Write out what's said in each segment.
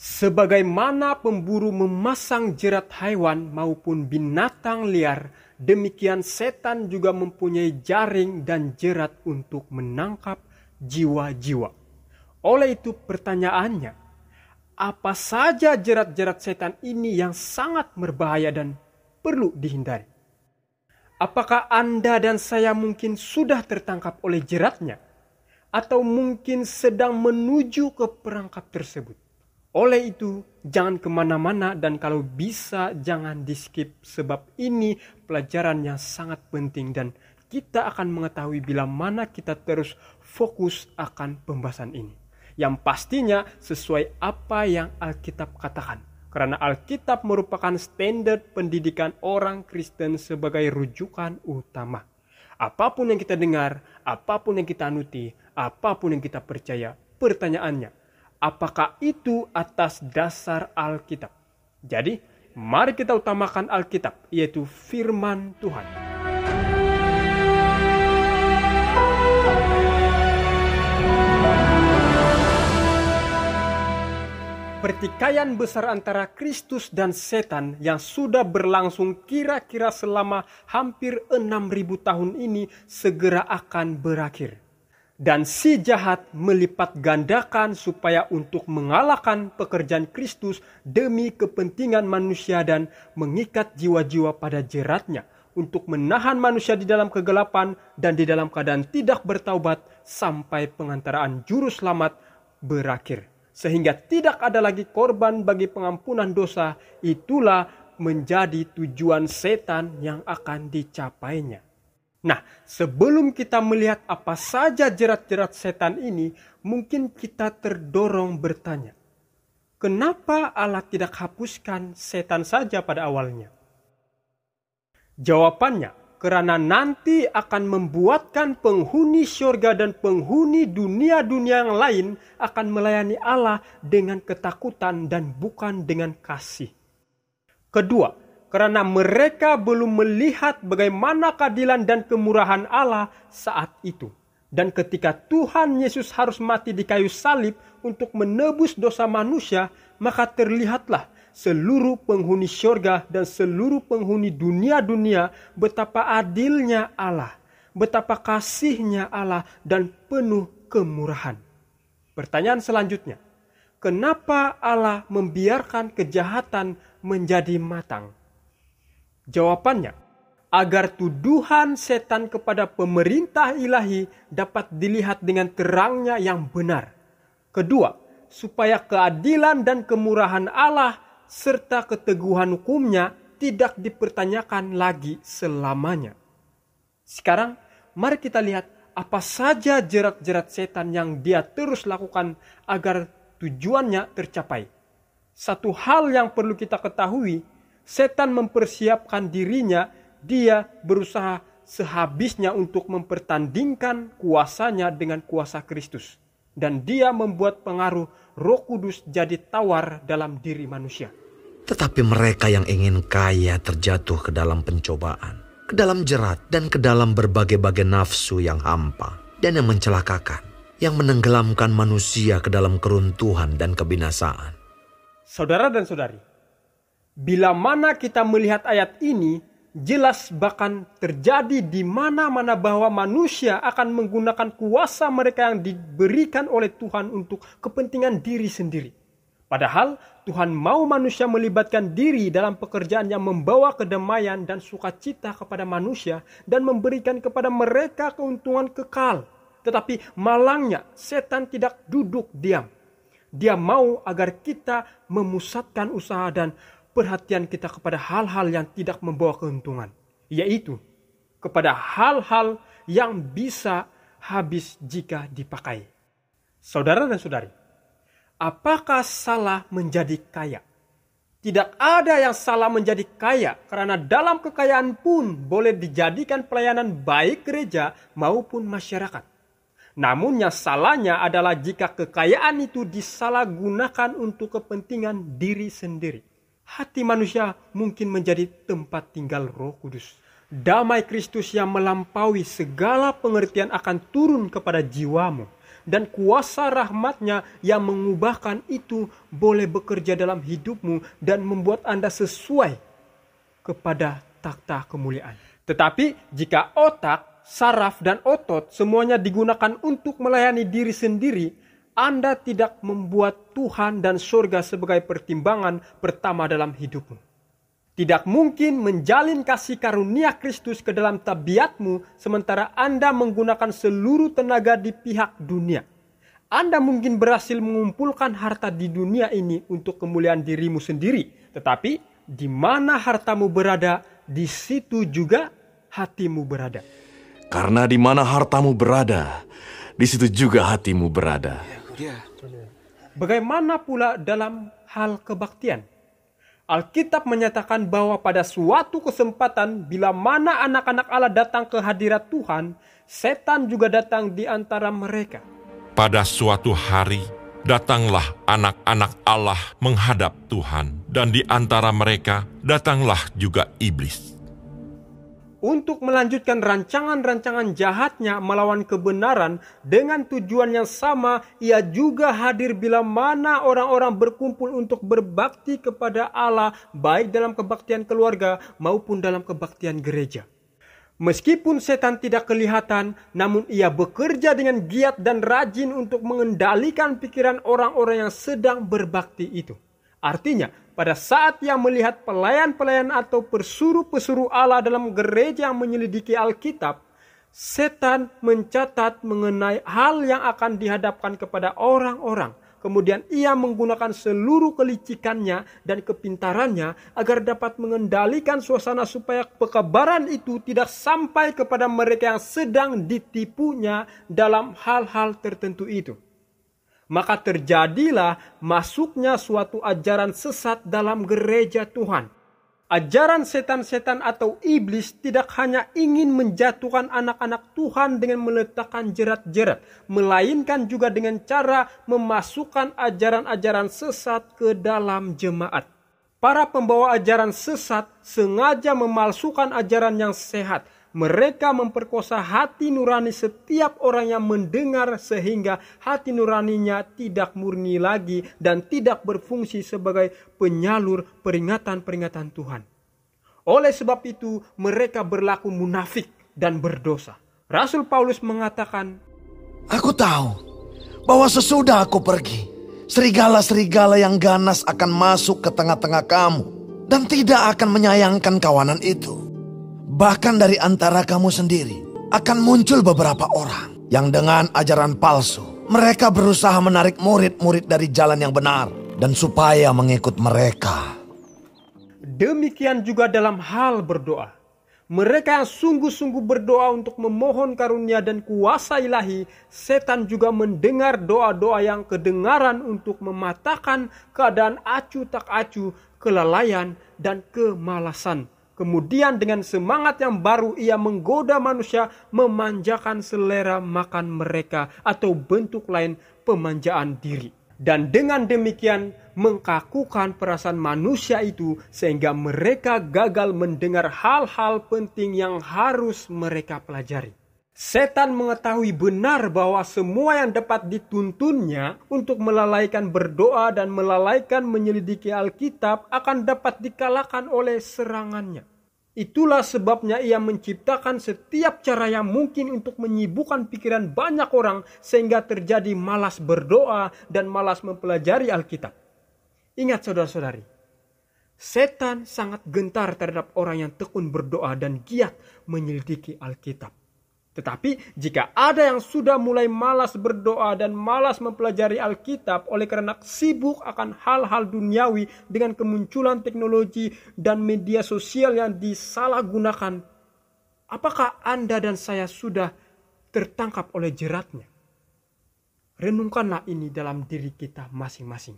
Sebagaimana pemburu memasang jerat haiwan maupun binatang liar, demikian setan juga mempunyai jaring dan jerat untuk menangkap jiwa-jiwa. Oleh itu, pertanyaannya: apa saja jerat-jerat setan ini yang sangat berbahaya dan perlu dihindari? Apakah Anda dan saya mungkin sudah tertangkap oleh jeratnya, atau mungkin sedang menuju ke perangkap tersebut? Oleh itu, jangan kemana-mana dan kalau bisa jangan di skip sebab ini pelajarannya sangat penting dan kita akan mengetahui bila mana kita terus fokus akan pembahasan ini. Yang pastinya sesuai apa yang Alkitab katakan. Karena Alkitab merupakan standar pendidikan orang Kristen sebagai rujukan utama. Apapun yang kita dengar, apapun yang kita anuti, apapun yang kita percaya, pertanyaannya, apakah itu atas dasar Alkitab. Jadi, mari kita utamakan Alkitab, yaitu firman Tuhan. Pertikaian besar antara Kristus dan setan yang sudah berlangsung kira-kira selama hampir 6000 tahun ini segera akan berakhir dan si jahat melipat gandakan supaya untuk mengalahkan pekerjaan Kristus demi kepentingan manusia dan mengikat jiwa-jiwa pada jeratnya untuk menahan manusia di dalam kegelapan dan di dalam keadaan tidak bertaubat sampai pengantaraan juru selamat berakhir. Sehingga tidak ada lagi korban bagi pengampunan dosa, itulah menjadi tujuan setan yang akan dicapainya. Nah, sebelum kita melihat apa saja jerat-jerat setan ini, mungkin kita terdorong bertanya, kenapa Allah tidak hapuskan setan saja pada awalnya? Jawabannya, karena nanti akan membuatkan penghuni syurga dan penghuni dunia-dunia yang lain akan melayani Allah dengan ketakutan dan bukan dengan kasih. Kedua, karena mereka belum melihat bagaimana keadilan dan kemurahan Allah saat itu. Dan ketika Tuhan Yesus harus mati di kayu salib untuk menebus dosa manusia, maka terlihatlah seluruh penghuni syurga dan seluruh penghuni dunia-dunia betapa adilnya Allah, betapa kasihnya Allah dan penuh kemurahan. Pertanyaan selanjutnya, kenapa Allah membiarkan kejahatan menjadi matang? Jawabannya, agar tuduhan setan kepada pemerintah ilahi dapat dilihat dengan terangnya yang benar. Kedua, supaya keadilan dan kemurahan Allah serta keteguhan hukumnya tidak dipertanyakan lagi selamanya. Sekarang, mari kita lihat apa saja jerat-jerat setan yang dia terus lakukan agar tujuannya tercapai. Satu hal yang perlu kita ketahui Setan mempersiapkan dirinya, dia berusaha sehabisnya untuk mempertandingkan kuasanya dengan kuasa Kristus. Dan dia membuat pengaruh roh kudus jadi tawar dalam diri manusia. Tetapi mereka yang ingin kaya terjatuh ke dalam pencobaan, ke dalam jerat, dan ke dalam berbagai-bagai nafsu yang hampa dan yang mencelakakan, yang menenggelamkan manusia ke dalam keruntuhan dan kebinasaan. Saudara dan saudari, Bila mana kita melihat ayat ini, jelas bahkan terjadi di mana-mana bahwa manusia akan menggunakan kuasa mereka yang diberikan oleh Tuhan untuk kepentingan diri sendiri. Padahal Tuhan mau manusia melibatkan diri dalam pekerjaan yang membawa kedamaian dan sukacita kepada manusia dan memberikan kepada mereka keuntungan kekal. Tetapi malangnya setan tidak duduk diam. Dia mau agar kita memusatkan usaha dan perhatian kita kepada hal-hal yang tidak membawa keuntungan, yaitu kepada hal-hal yang bisa habis jika dipakai. Saudara dan saudari, apakah salah menjadi kaya? Tidak ada yang salah menjadi kaya karena dalam kekayaan pun boleh dijadikan pelayanan baik gereja maupun masyarakat. Namun yang salahnya adalah jika kekayaan itu disalahgunakan untuk kepentingan diri sendiri hati manusia mungkin menjadi tempat tinggal Roh Kudus. Damai Kristus yang melampaui segala pengertian akan turun kepada jiwamu. Dan kuasa rahmatnya yang mengubahkan itu boleh bekerja dalam hidupmu dan membuat Anda sesuai kepada takhta kemuliaan. Tetapi jika otak, saraf, dan otot semuanya digunakan untuk melayani diri sendiri, anda tidak membuat Tuhan dan surga sebagai pertimbangan pertama dalam hidupmu. Tidak mungkin menjalin kasih karunia Kristus ke dalam tabiatmu sementara Anda menggunakan seluruh tenaga di pihak dunia. Anda mungkin berhasil mengumpulkan harta di dunia ini untuk kemuliaan dirimu sendiri, tetapi di mana hartamu berada, di situ juga hatimu berada. Karena di mana hartamu berada, di situ juga hatimu berada. Iya. Ya. Bagaimana pula dalam hal kebaktian? Alkitab menyatakan bahwa pada suatu kesempatan bila mana anak-anak Allah datang ke hadirat Tuhan, setan juga datang di antara mereka. Pada suatu hari, datanglah anak-anak Allah menghadap Tuhan, dan di antara mereka datanglah juga iblis untuk melanjutkan rancangan-rancangan jahatnya melawan kebenaran dengan tujuan yang sama ia juga hadir bila mana orang-orang berkumpul untuk berbakti kepada Allah baik dalam kebaktian keluarga maupun dalam kebaktian gereja. Meskipun setan tidak kelihatan, namun ia bekerja dengan giat dan rajin untuk mengendalikan pikiran orang-orang yang sedang berbakti itu. Artinya, pada saat ia melihat pelayan-pelayan atau pesuruh-pesuruh Allah dalam gereja yang menyelidiki Alkitab, setan mencatat mengenai hal yang akan dihadapkan kepada orang-orang. Kemudian ia menggunakan seluruh kelicikannya dan kepintarannya agar dapat mengendalikan suasana supaya pekabaran itu tidak sampai kepada mereka yang sedang ditipunya dalam hal-hal tertentu itu maka terjadilah masuknya suatu ajaran sesat dalam gereja Tuhan. Ajaran setan-setan atau iblis tidak hanya ingin menjatuhkan anak-anak Tuhan dengan meletakkan jerat-jerat, melainkan juga dengan cara memasukkan ajaran-ajaran sesat ke dalam jemaat. Para pembawa ajaran sesat sengaja memalsukan ajaran yang sehat mereka memperkosa hati nurani setiap orang yang mendengar sehingga hati nuraninya tidak murni lagi dan tidak berfungsi sebagai penyalur peringatan-peringatan Tuhan. Oleh sebab itu mereka berlaku munafik dan berdosa. Rasul Paulus mengatakan, Aku tahu bahwa sesudah aku pergi, serigala-serigala yang ganas akan masuk ke tengah-tengah kamu dan tidak akan menyayangkan kawanan itu bahkan dari antara kamu sendiri, akan muncul beberapa orang yang dengan ajaran palsu, mereka berusaha menarik murid-murid dari jalan yang benar dan supaya mengikut mereka. Demikian juga dalam hal berdoa. Mereka yang sungguh-sungguh berdoa untuk memohon karunia dan kuasa ilahi, setan juga mendengar doa-doa yang kedengaran untuk mematahkan keadaan acu tak acu kelalaian, dan kemalasan. Kemudian dengan semangat yang baru ia menggoda manusia memanjakan selera makan mereka atau bentuk lain pemanjaan diri. Dan dengan demikian mengkakukan perasaan manusia itu sehingga mereka gagal mendengar hal-hal penting yang harus mereka pelajari. Setan mengetahui benar bahwa semua yang dapat dituntunnya untuk melalaikan berdoa dan melalaikan menyelidiki Alkitab akan dapat dikalahkan oleh serangannya. Itulah sebabnya ia menciptakan setiap cara yang mungkin untuk menyibukkan pikiran banyak orang sehingga terjadi malas berdoa dan malas mempelajari Alkitab. Ingat saudara-saudari, setan sangat gentar terhadap orang yang tekun berdoa dan giat menyelidiki Alkitab. Tetapi jika ada yang sudah mulai malas berdoa dan malas mempelajari Alkitab oleh karena sibuk akan hal-hal duniawi dengan kemunculan teknologi dan media sosial yang disalahgunakan, apakah Anda dan saya sudah tertangkap oleh jeratnya? Renungkanlah ini dalam diri kita masing-masing.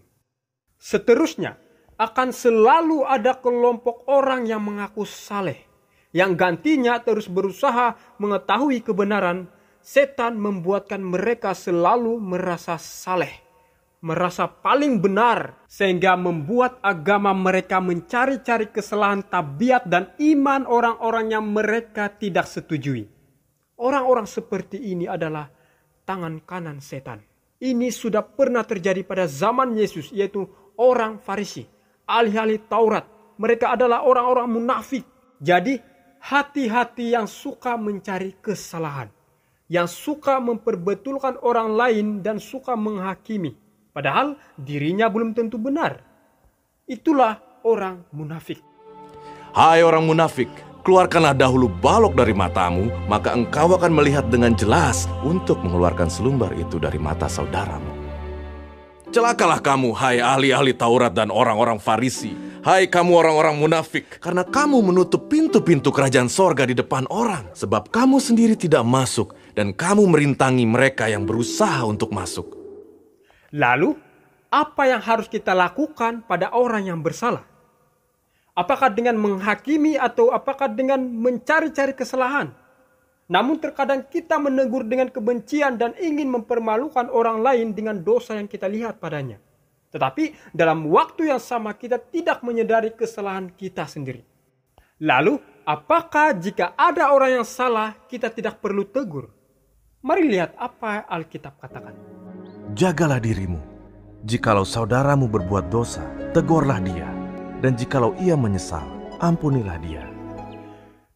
Seterusnya, akan selalu ada kelompok orang yang mengaku saleh yang gantinya terus berusaha mengetahui kebenaran, setan membuatkan mereka selalu merasa saleh, merasa paling benar, sehingga membuat agama mereka mencari-cari kesalahan tabiat dan iman orang-orang yang mereka tidak setujui. Orang-orang seperti ini adalah tangan kanan setan. Ini sudah pernah terjadi pada zaman Yesus, yaitu orang Farisi, alih-alih Taurat. Mereka adalah orang-orang munafik. Jadi hati-hati yang suka mencari kesalahan, yang suka memperbetulkan orang lain dan suka menghakimi, padahal dirinya belum tentu benar. Itulah orang munafik. Hai orang munafik, keluarkanlah dahulu balok dari matamu, maka engkau akan melihat dengan jelas untuk mengeluarkan selumbar itu dari mata saudaramu. Celakalah kamu, hai ahli-ahli Taurat dan orang-orang Farisi Hai kamu orang-orang munafik, karena kamu menutup pintu-pintu kerajaan sorga di depan orang, sebab kamu sendiri tidak masuk dan kamu merintangi mereka yang berusaha untuk masuk. Lalu, apa yang harus kita lakukan pada orang yang bersalah? Apakah dengan menghakimi atau apakah dengan mencari-cari kesalahan? Namun terkadang kita menegur dengan kebencian dan ingin mempermalukan orang lain dengan dosa yang kita lihat padanya. Tetapi dalam waktu yang sama kita tidak menyadari kesalahan kita sendiri. Lalu, apakah jika ada orang yang salah, kita tidak perlu tegur? Mari lihat apa Alkitab katakan. Jagalah dirimu. Jikalau saudaramu berbuat dosa, tegurlah dia. Dan jikalau ia menyesal, ampunilah dia.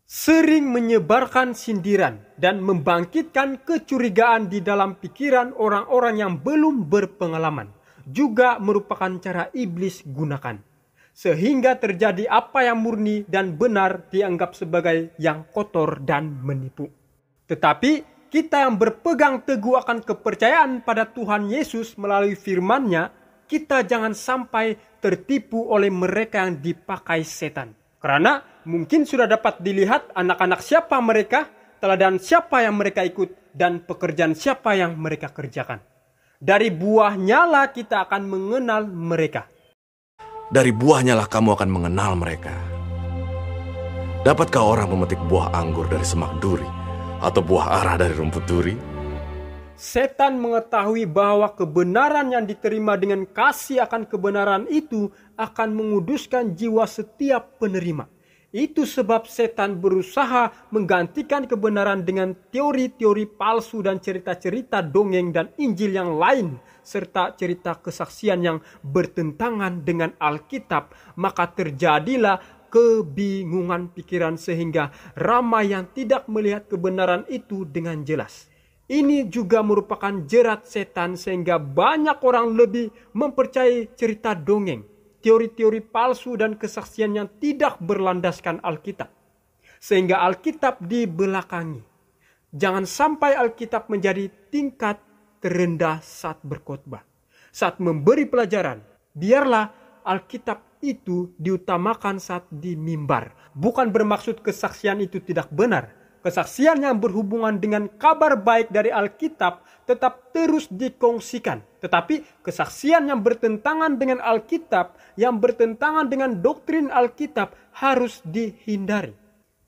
Sering menyebarkan sindiran dan membangkitkan kecurigaan di dalam pikiran orang-orang yang belum berpengalaman juga merupakan cara iblis gunakan. Sehingga terjadi apa yang murni dan benar dianggap sebagai yang kotor dan menipu. Tetapi kita yang berpegang teguh akan kepercayaan pada Tuhan Yesus melalui firman-Nya, kita jangan sampai tertipu oleh mereka yang dipakai setan. Karena mungkin sudah dapat dilihat anak-anak siapa mereka, teladan siapa yang mereka ikut, dan pekerjaan siapa yang mereka kerjakan. Dari buahnya lah kita akan mengenal mereka. Dari buahnya lah kamu akan mengenal mereka. Dapatkah orang memetik buah anggur dari semak duri atau buah arah dari rumput duri? Setan mengetahui bahwa kebenaran yang diterima dengan kasih akan kebenaran itu akan menguduskan jiwa setiap penerima. Itu sebab setan berusaha menggantikan kebenaran dengan teori-teori palsu dan cerita-cerita dongeng dan Injil yang lain serta cerita kesaksian yang bertentangan dengan Alkitab, maka terjadilah kebingungan pikiran sehingga ramai yang tidak melihat kebenaran itu dengan jelas. Ini juga merupakan jerat setan sehingga banyak orang lebih mempercayai cerita dongeng teori-teori palsu dan kesaksian yang tidak berlandaskan Alkitab. Sehingga Alkitab dibelakangi. Jangan sampai Alkitab menjadi tingkat terendah saat berkhotbah. Saat memberi pelajaran, biarlah Alkitab itu diutamakan saat di mimbar. Bukan bermaksud kesaksian itu tidak benar, Kesaksian yang berhubungan dengan kabar baik dari Alkitab tetap terus dikongsikan. Tetapi kesaksian yang bertentangan dengan Alkitab, yang bertentangan dengan doktrin Alkitab harus dihindari.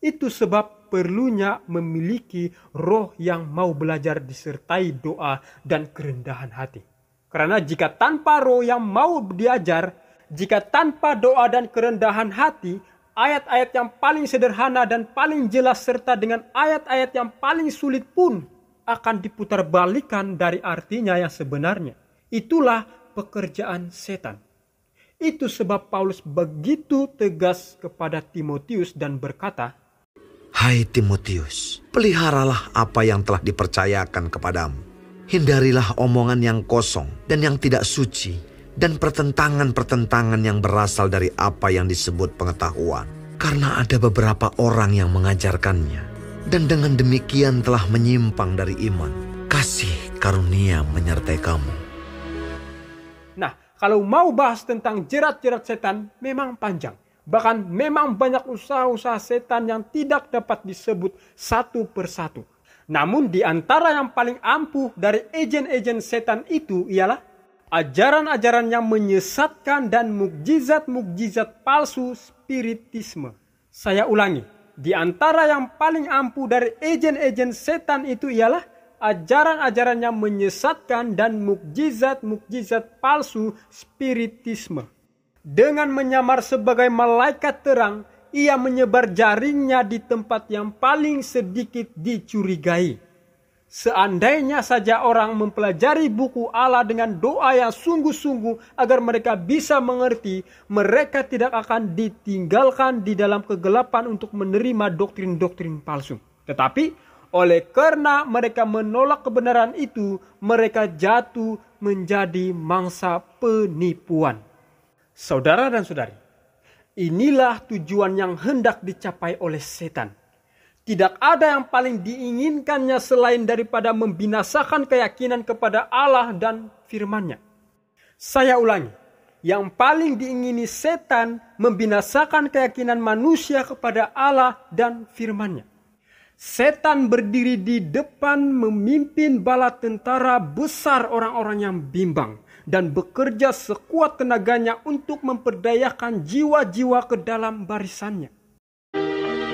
Itu sebab perlunya memiliki roh yang mau belajar disertai doa dan kerendahan hati. Karena jika tanpa roh yang mau diajar, jika tanpa doa dan kerendahan hati, ayat-ayat yang paling sederhana dan paling jelas serta dengan ayat-ayat yang paling sulit pun akan diputarbalikan dari artinya yang sebenarnya. Itulah pekerjaan setan. Itu sebab Paulus begitu tegas kepada Timotius dan berkata, Hai Timotius, peliharalah apa yang telah dipercayakan kepadamu. Hindarilah omongan yang kosong dan yang tidak suci dan pertentangan-pertentangan yang berasal dari apa yang disebut pengetahuan. Karena ada beberapa orang yang mengajarkannya dan dengan demikian telah menyimpang dari iman. Kasih karunia menyertai kamu. Nah, kalau mau bahas tentang jerat-jerat setan memang panjang. Bahkan memang banyak usaha-usaha setan yang tidak dapat disebut satu persatu. Namun di antara yang paling ampuh dari agen-agen setan itu ialah ajaran-ajaran yang menyesatkan dan mukjizat-mukjizat palsu spiritisme. Saya ulangi, di antara yang paling ampuh dari agen-agen setan itu ialah ajaran-ajaran yang menyesatkan dan mukjizat-mukjizat palsu spiritisme. Dengan menyamar sebagai malaikat terang, ia menyebar jaringnya di tempat yang paling sedikit dicurigai. Seandainya saja orang mempelajari buku Allah dengan doa yang sungguh-sungguh agar mereka bisa mengerti, mereka tidak akan ditinggalkan di dalam kegelapan untuk menerima doktrin-doktrin palsu. Tetapi oleh karena mereka menolak kebenaran itu, mereka jatuh menjadi mangsa penipuan. Saudara dan saudari, inilah tujuan yang hendak dicapai oleh setan. Tidak ada yang paling diinginkannya selain daripada membinasakan keyakinan kepada Allah dan firman-Nya. Saya ulangi, yang paling diingini setan membinasakan keyakinan manusia kepada Allah dan firman-Nya. Setan berdiri di depan memimpin bala tentara besar orang-orang yang bimbang dan bekerja sekuat tenaganya untuk memperdayakan jiwa-jiwa ke dalam barisannya.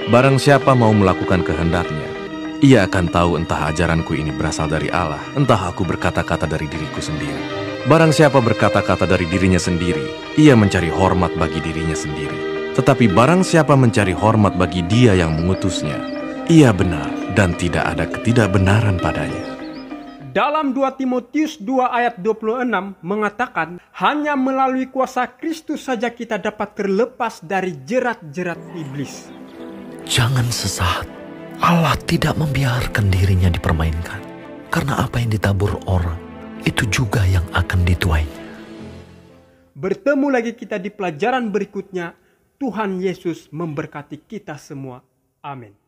Barang siapa mau melakukan kehendaknya, ia akan tahu entah ajaranku ini berasal dari Allah, entah aku berkata-kata dari diriku sendiri. Barang siapa berkata-kata dari dirinya sendiri, ia mencari hormat bagi dirinya sendiri. Tetapi barang siapa mencari hormat bagi dia yang mengutusnya, ia benar dan tidak ada ketidakbenaran padanya. Dalam 2 Timotius 2 ayat 26 mengatakan, hanya melalui kuasa Kristus saja kita dapat terlepas dari jerat-jerat iblis. Jangan sesat. Allah tidak membiarkan dirinya dipermainkan. Karena apa yang ditabur orang, itu juga yang akan dituai. Bertemu lagi kita di pelajaran berikutnya. Tuhan Yesus memberkati kita semua. Amin.